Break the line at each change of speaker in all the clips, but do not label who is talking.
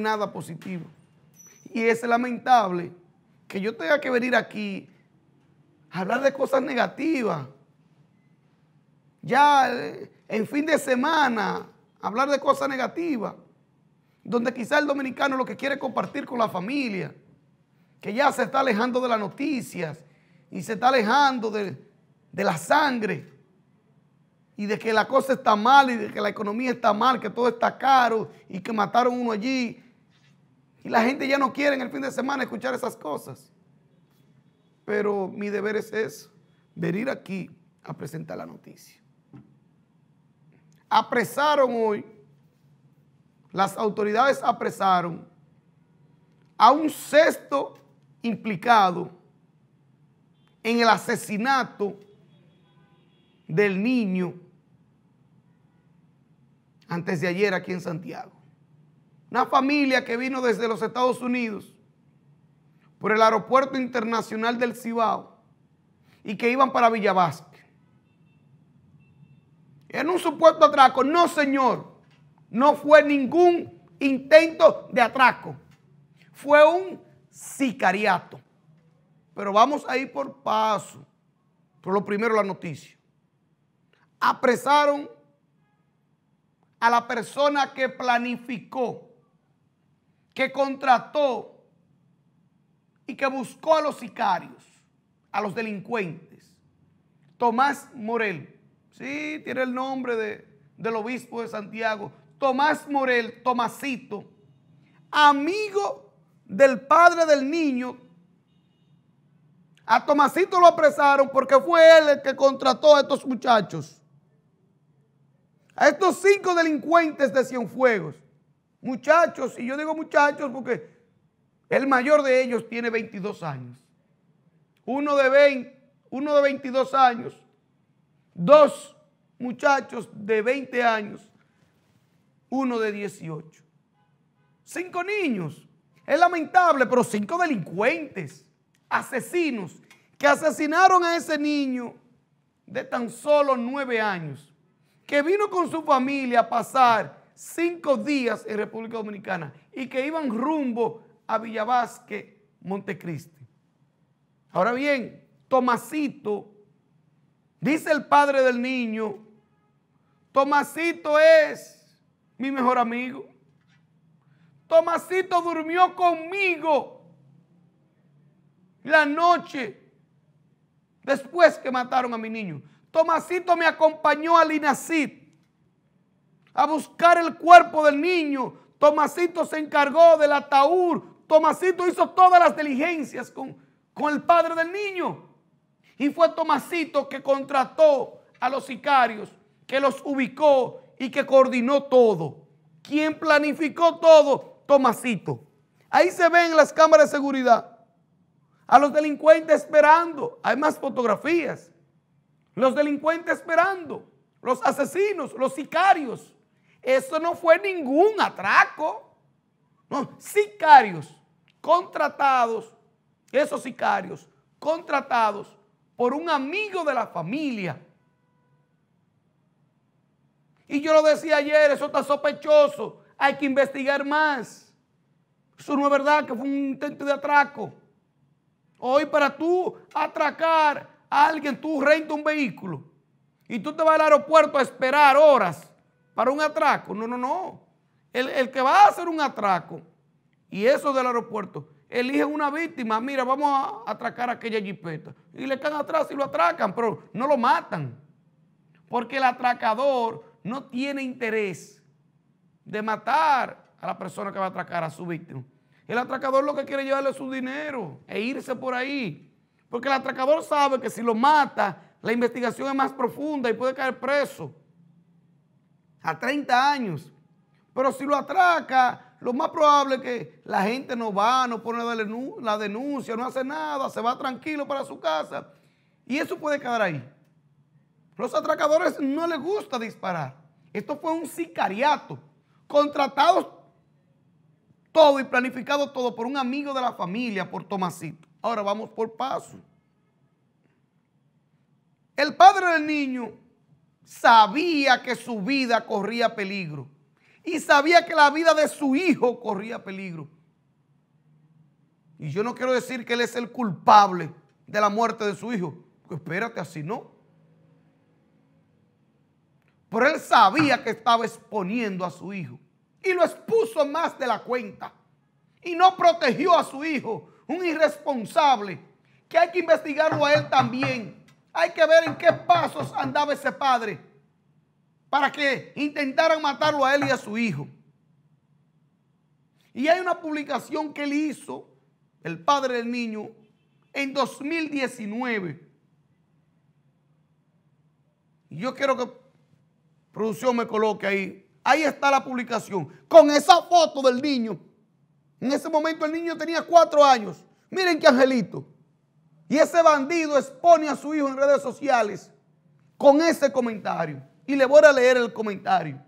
nada positivo. Y es lamentable que yo tenga que venir aquí a hablar de cosas negativas. Ya eh, en fin de semana, hablar de cosas negativas. Donde quizá el dominicano lo que quiere compartir con la familia, que ya se está alejando de las noticias y se está alejando de, de la sangre y de que la cosa está mal y de que la economía está mal, que todo está caro y que mataron uno allí y la gente ya no quiere en el fin de semana escuchar esas cosas. Pero mi deber es eso, venir aquí a presentar la noticia. Apresaron hoy, las autoridades apresaron a un sexto implicado en el asesinato del niño antes de ayer aquí en Santiago. Una familia que vino desde los Estados Unidos por el aeropuerto internacional del Cibao y que iban para Villavasque. En un supuesto atraco, no señor, no fue ningún intento de atraco, fue un sicariato. Pero vamos a ir por paso. Por lo primero la noticia. Apresaron a la persona que planificó que contrató y que buscó a los sicarios, a los delincuentes. Tomás Morel, sí, tiene el nombre de, del obispo de Santiago, Tomás Morel, Tomasito, amigo del padre del niño. A Tomasito lo apresaron porque fue él el que contrató a estos muchachos. A estos cinco delincuentes de Cienfuegos. Muchachos, y yo digo muchachos porque el mayor de ellos tiene 22 años. Uno de 20, de 22 años. Dos muchachos de 20 años. Uno de 18. Cinco niños. Es lamentable, pero cinco delincuentes, asesinos, que asesinaron a ese niño de tan solo nueve años, que vino con su familia a pasar cinco días en República Dominicana y que iban rumbo a Villavasque, Montecristi. Ahora bien, Tomasito, dice el padre del niño, Tomasito es mi mejor amigo. Tomasito durmió conmigo la noche después que mataron a mi niño. Tomasito me acompañó al INACIT a buscar el cuerpo del niño. Tomasito se encargó del ataúd. Tomasito hizo todas las diligencias con, con el padre del niño. Y fue Tomasito que contrató a los sicarios, que los ubicó y que coordinó todo. ¿Quién planificó todo? Tomasito. Ahí se ven las cámaras de seguridad. A los delincuentes esperando. Hay más fotografías. Los delincuentes esperando. Los asesinos, los sicarios. Eso no fue ningún atraco. No, sicarios contratados, esos sicarios contratados por un amigo de la familia. Y yo lo decía ayer, eso está sospechoso, hay que investigar más. Eso no es verdad que fue un intento de atraco. Hoy para tú atracar a alguien, tú rentas un vehículo y tú te vas al aeropuerto a esperar horas para un atraco. No, no, no. El, que va a hacer un atraco y eso del aeropuerto, elige una víctima. Mira, vamos a atracar a aquella jipeta. Y le caen atrás y lo atracan, pero no lo matan. Porque el atracador no tiene interés de matar a la persona que va a atracar a su víctima. El atracador lo que quiere es llevarle su dinero e irse por ahí. Porque el atracador sabe que si lo mata, la investigación es más profunda y puede caer preso a 30 años. Pero si lo atraca, lo más probable es que la gente no va, no pone la denuncia, no hace nada, se va tranquilo para su casa. Y eso puede quedar ahí. Los atracadores no les gusta disparar. Esto fue un sicariato, contratados todo y planificado todo por un amigo de la familia, por Tomasito. Ahora vamos por paso. El padre del niño sabía que su vida corría peligro y sabía que la vida de su hijo corría peligro. Y yo no quiero decir que él es el culpable de la muerte de su hijo. espérate, así no. Pero él sabía que estaba exponiendo a su hijo y lo expuso más de la cuenta. Y no protegió a su hijo, un irresponsable, que hay que investigarlo a él también hay que ver en qué pasos andaba ese padre para que intentaran matarlo a él y a su hijo. Y hay una publicación que él hizo, el padre del niño, en 2019. yo quiero que producción me coloque ahí. Ahí está la publicación, con esa foto del niño. En ese momento el niño tenía cuatro años. Miren qué angelito. Y ese bandido expone a su hijo en redes sociales con ese comentario. Y le voy a leer el comentario.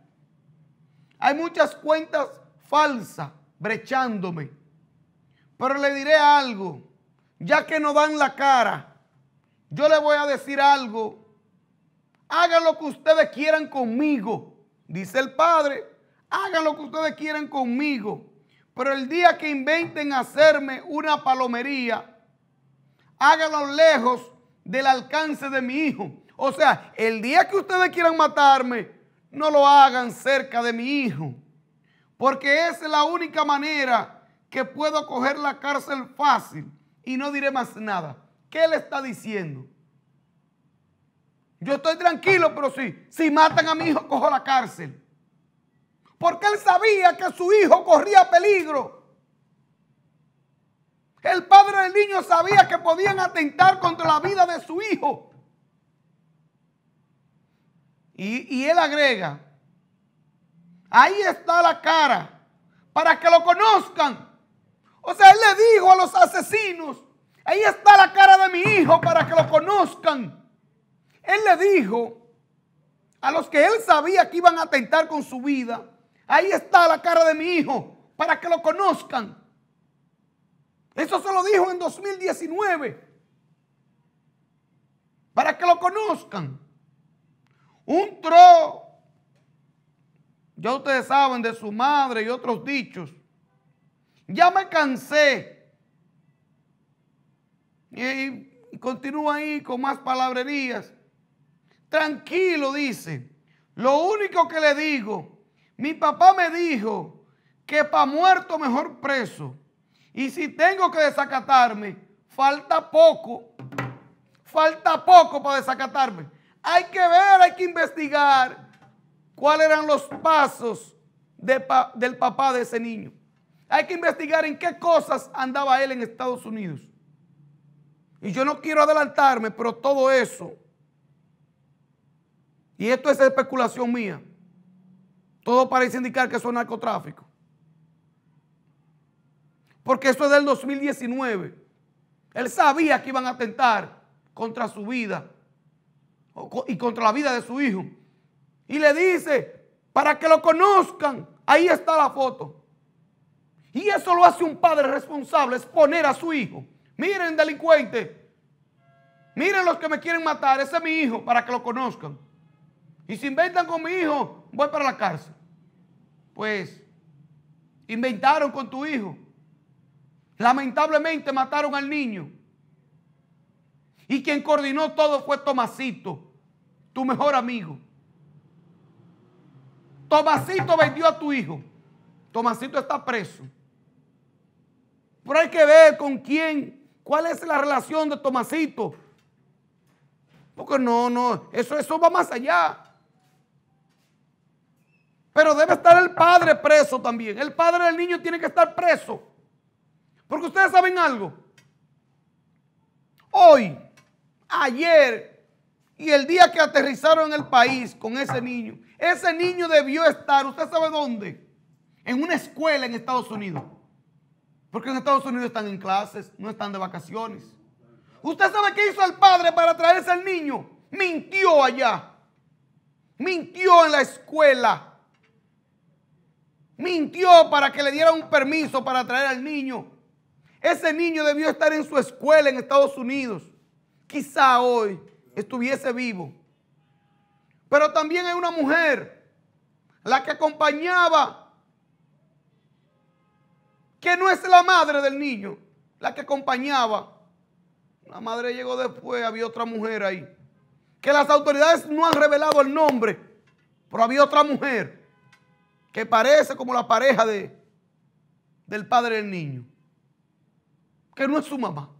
Hay muchas cuentas falsas brechándome. Pero le diré algo. Ya que no dan la cara, yo le voy a decir algo. Hagan lo que ustedes quieran conmigo, dice el padre. Hagan lo que ustedes quieran conmigo. Pero el día que inventen hacerme una palomería, háganlo lejos del alcance de mi hijo. O sea, el día que ustedes quieran matarme, no lo hagan cerca de mi hijo. Porque esa es la única manera que puedo coger la cárcel fácil y no diré más nada. ¿Qué le está diciendo? Yo estoy tranquilo, pero sí, si matan a mi hijo, cojo la cárcel. Porque él sabía que su hijo corría peligro. El padre del niño sabía que podían atentar contra la vida de su hijo. Y, él agrega, ahí está la cara, para que lo conozcan. O sea, él le dijo a los asesinos, ahí está la cara de mi hijo para que lo conozcan. Él le dijo a los que él sabía que iban a atentar con su vida, ahí está la cara de mi hijo para que lo conozcan. Eso se lo dijo en 2019. Para que lo conozcan. Un tro, ya ustedes saben, de su madre y otros dichos. Ya me cansé. Y, y continúa ahí con más palabrerías. Tranquilo, dice. Lo único que le digo, mi papá me dijo que para muerto mejor preso. Y si tengo que desacatarme, falta poco. Falta poco para desacatarme. Hay que ver, hay que investigar cuáles eran los pasos del papá de ese niño. Hay que investigar en qué cosas andaba él en Estados Unidos. Y yo no quiero adelantarme, pero todo eso, y esto es especulación mía, todo parece indicar que eso es narcotráfico. Porque eso es del 2019. Él sabía que iban a atentar contra su vida y contra la vida de su hijo. Y le dice, para que lo conozcan, ahí está la foto. Y eso lo hace un padre responsable, exponer a su hijo. Miren, delincuente, miren los que me quieren matar, ese es mi hijo, para que lo conozcan. Y si inventan con mi hijo, voy para la cárcel. Pues, inventaron con tu hijo. Lamentablemente mataron al niño. Y quien coordinó todo fue Tomasito, tu mejor amigo. Tomasito vendió a tu hijo. Tomasito está preso. Pero hay que ver con quién, cuál es la relación de Tomasito. Porque no, no, eso, eso va más allá. Pero debe estar el padre preso también. El padre del niño tiene que estar preso. Porque ustedes saben algo. Hoy, ayer y el día que aterrizaron en el país con ese niño, ese niño debió estar, ¿usted sabe dónde? En una escuela en Estados Unidos. Porque en Estados Unidos están en clases, no están de vacaciones. ¿Usted sabe qué hizo el padre para traerse al niño? Mintió allá. Mintió en la escuela. Mintió para que le dieran un permiso para traer al niño. Ese niño debió estar en su escuela en Estados Unidos. Quizá hoy estuviese vivo. Pero también hay una mujer, la que acompañaba, que no es la madre del niño, la que acompañaba. La madre llegó después, había otra mujer ahí. Que las autoridades no han revelado el nombre, pero había otra mujer que parece como la pareja de, del padre del niño. Quero uma sumamá.